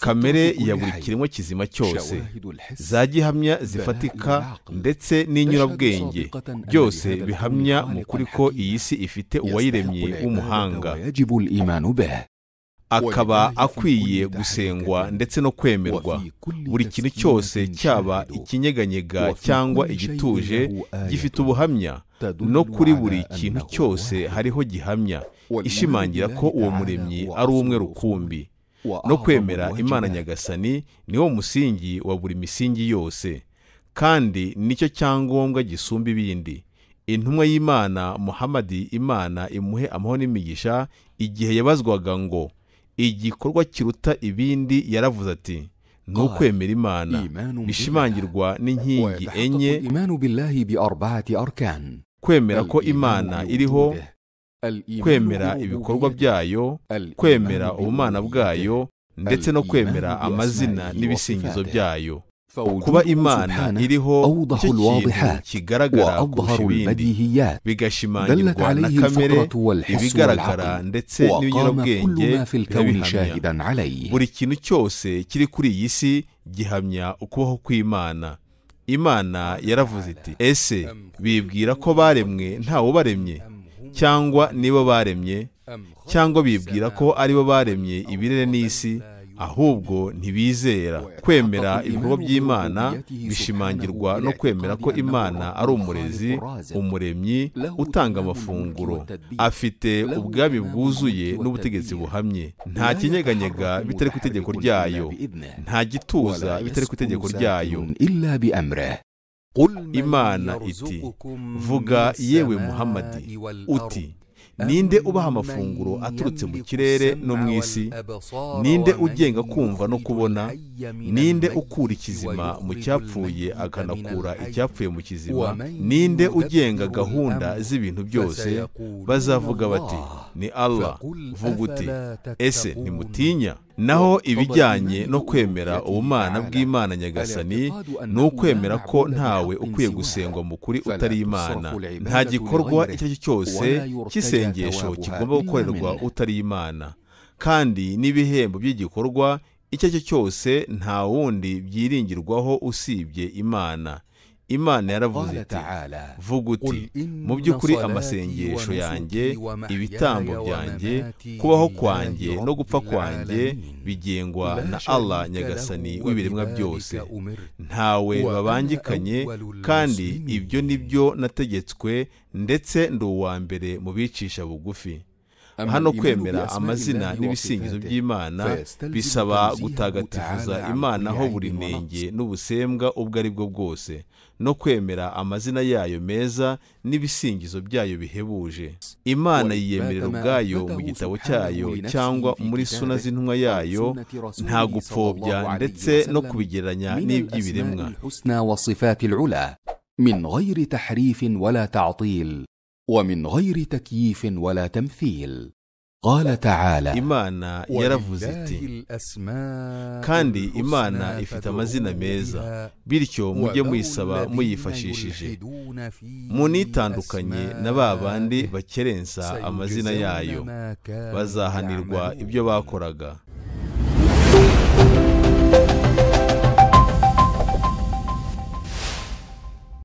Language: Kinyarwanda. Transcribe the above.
kamere ya buri kirimo kizima cyose za gihamya zifatika ndetse n'inyurabwenge byose bihamya mu kuri ko iyi si ifite uwayiremye w'umuhanga akaba akwiye gusengwa ndetse no kwemerwa buri kintu cyose cyaba ikinyeganyega cyangwa igituje gifite ubuhamya no kuri buri kintu cyose hariho gihamya ishimangira ko uwo muremyi ari umwe rukumbi no kwemera imana nyagasani ni wo musingi wa buri misingi yose kandi nicyo cyangombwa gisumba ibindi intumwa y'imana muhamadi imana imuhe amahoro n'imigisha igihe yabazwaga ngo igikorwa kiruta ibindi yaravuze ati ni ukwemera imana bishimangirwa n'inkingi enye kwemera ko imana iriho kwemera ibikorwa byayo kwemera ubumana bwayo ndetse no kwemera amazina n'ibisingizo byayo kuba imana iriho cyo kigaragara kurusha ibindi bigashimangirwa na kamere ibigaragara ndetse n'ibinyurabwenge bikabihamya buri kintu cyose kiri kuri iyi si gihamya ukubaho kw'imana imana yaravuze iti ese bibwira ko baremwe nta wubaremye cyangwa nibo baremye cyangwa bibwira ko aribo baremye ibirere n'isi ahubwo ntibizera kwemera ibikorwa by'imana bishimangirwa no kwemera ko imana ari umurezi umuremyi utanga amafunguro afite ubwabi bwuzuye n'ubutegetsi buhamye nta kinyeganyega bitari ku itegeko ryayo nta gituza bitari ku itegeko ryayo imana iti vuga yewe muhamadi uti ninde ubaha amafunguro aturutse mu kirere no mu isi ninde ugenga kumva no kubona ninde ukura ikizima mu cyapfuye akanakura icyapfuye mu kizima ninde ugenga gahunda z'ibintu byose bazavuga bati ni allah vuga uti ese ntimutinya naho ibijyanye no kwemera ubumana bw'imana nyagasani ni ukwemera ko ntawe ukwiye gusengwa mu kuri utari imana nta gikorwa icyo ari cyo cyose cy'isengesho kigomba gukorerwa utari imana kandi n'ibihembo by'igikorwa icyo ari cyo cyose nta wundi byiringirwaho usibye imana imana yaravuze iti vuga uti mu by'ukuri amasengesho yanjye ibitambo byanjye kubaho kwanjye no gupfa kwanjye bigengwa na allah nyagasani w'ibiremwa byose ntawe babangikanye kandi ibyo ni byo nategetswe ndetse ndi uwa mbere mu bicisha bugufi hano kwemera amazina n'ibisingizo by'imana bisaba gutagatifuza imana aho buri nenge n'ubusembwa ubwo ari bwo bwose no kwemera amazina yayo meza n'ibisingizo byayo bihebuje imana yiyemerera ubwayo mu gitabo cyayo cyangwa muri suna z'intumwa yayo nta gupfobya ndetse no kubigereranya n'iby'ibiremwa ومن غير تكييف ولا تمثيل قال تعالى imana yaravuze iti kandi imana ifite amazina meza bityo mujye muyisaba muyifashishije munitandukanye na ba bandi bakerensa amazina yayo bazahanirwa ibyo bakoraga